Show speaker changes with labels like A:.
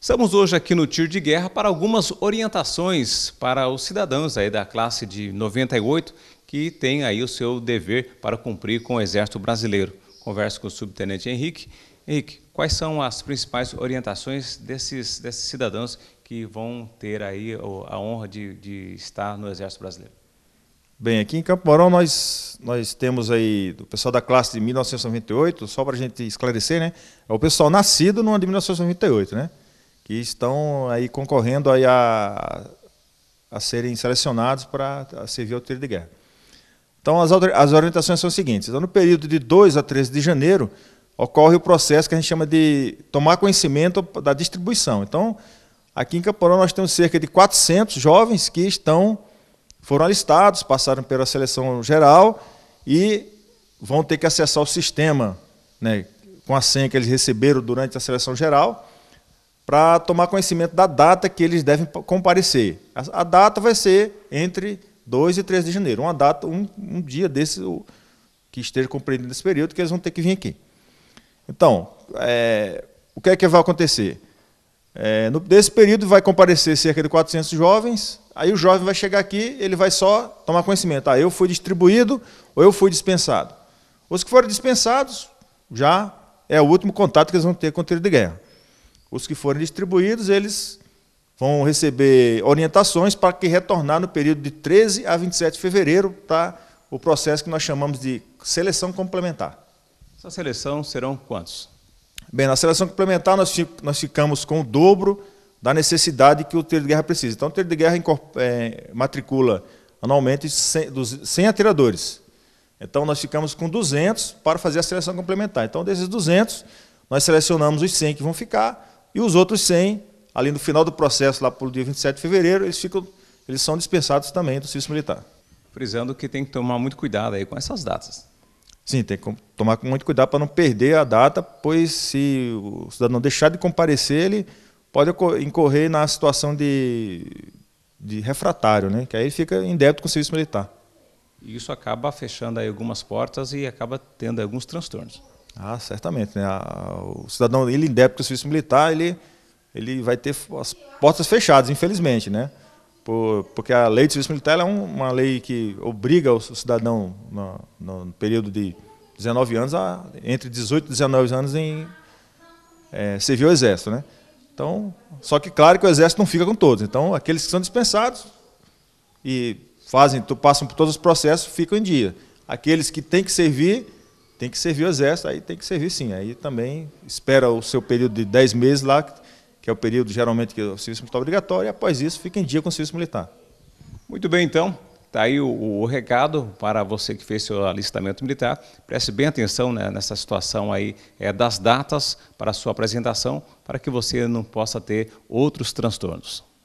A: Estamos hoje aqui no Tiro de Guerra para algumas orientações para os cidadãos aí da classe de 98 que tem aí o seu dever para cumprir com o Exército Brasileiro. Converso com o subtenente Henrique. Henrique, quais são as principais orientações desses, desses cidadãos que vão ter aí a honra de, de estar no Exército Brasileiro?
B: Bem, aqui em Campo Morão nós, nós temos aí o pessoal da classe de 1998, só para a gente esclarecer, né? É o pessoal nascido no ano de 1998, né? que estão aí concorrendo aí a, a serem selecionados para servir ao trilho de guerra. Então, as, as orientações são as seguintes. Então, no período de 2 a 13 de janeiro, ocorre o processo que a gente chama de tomar conhecimento da distribuição. Então, aqui em Camporã nós temos cerca de 400 jovens que estão foram alistados, passaram pela seleção geral e vão ter que acessar o sistema né, com a senha que eles receberam durante a seleção geral para tomar conhecimento da data que eles devem comparecer. A, data vai ser entre 2 e 3 de janeiro, uma data, um, um dia desse que esteja compreendido nesse período que eles vão ter que vir aqui. Então, é, o que é que vai acontecer? É, no, desse período vai comparecer cerca de 400 jovens, aí o jovem vai chegar aqui, ele vai só tomar conhecimento, ah, eu fui distribuído ou eu fui dispensado. Os que foram dispensados, já é o último contato que eles vão ter com o tiro de guerra. Os que forem distribuídos, eles vão receber orientações para que retornar no período de 13 a 27 de fevereiro está o processo que nós chamamos de seleção complementar.
A: Essa seleção serão quantos?
B: Bem, na seleção complementar nós, nós ficamos com o dobro da necessidade que o tiro de guerra precisa. Então, o tiro de guerra é, matricula anualmente 100 atiradores. Então, nós ficamos com 200 para fazer a seleção complementar. Então, desses 200, nós selecionamos os 100 que vão ficar e os outros 100, ali no final do processo, lá pelo dia 27 de fevereiro, eles, ficam, eles são dispensados também do serviço militar. Frisando que tem que tomar muito cuidado aí com essas datas. Sim, tem que tomar muito cuidado para não perder a data, pois se o cidadão deixar de comparecer, ele pode incorrer na situação de, de refratário, né? que aí ele fica em débito com o serviço militar.
A: E isso acaba fechando aí algumas portas e acaba tendo alguns transtornos. Ah, certamente.
B: Né? O cidadão, ele em débito serviço militar, ele, ele vai ter as portas fechadas, infelizmente, né? Por, porque a lei de serviço militar é uma lei que obriga o cidadão, no, no período de 19 anos, a, entre 18 e 19 anos, em é, servir o exército, né? Então, só que claro que o exército não fica com todos. Então, aqueles que são dispensados e fazem, passam por todos os processos, ficam em dia. Aqueles que têm que servir tem que servir o exército, aí tem que servir sim. Aí também espera o seu período de 10
A: meses lá, que é o período geralmente que o serviço militar é obrigatório, e após isso fica em dia com o serviço militar. Muito bem, então. Está aí o, o, recado para você que fez seu alistamento militar. Preste bem atenção né, nessa situação aí é, das datas para a sua apresentação, para que você não possa ter outros transtornos.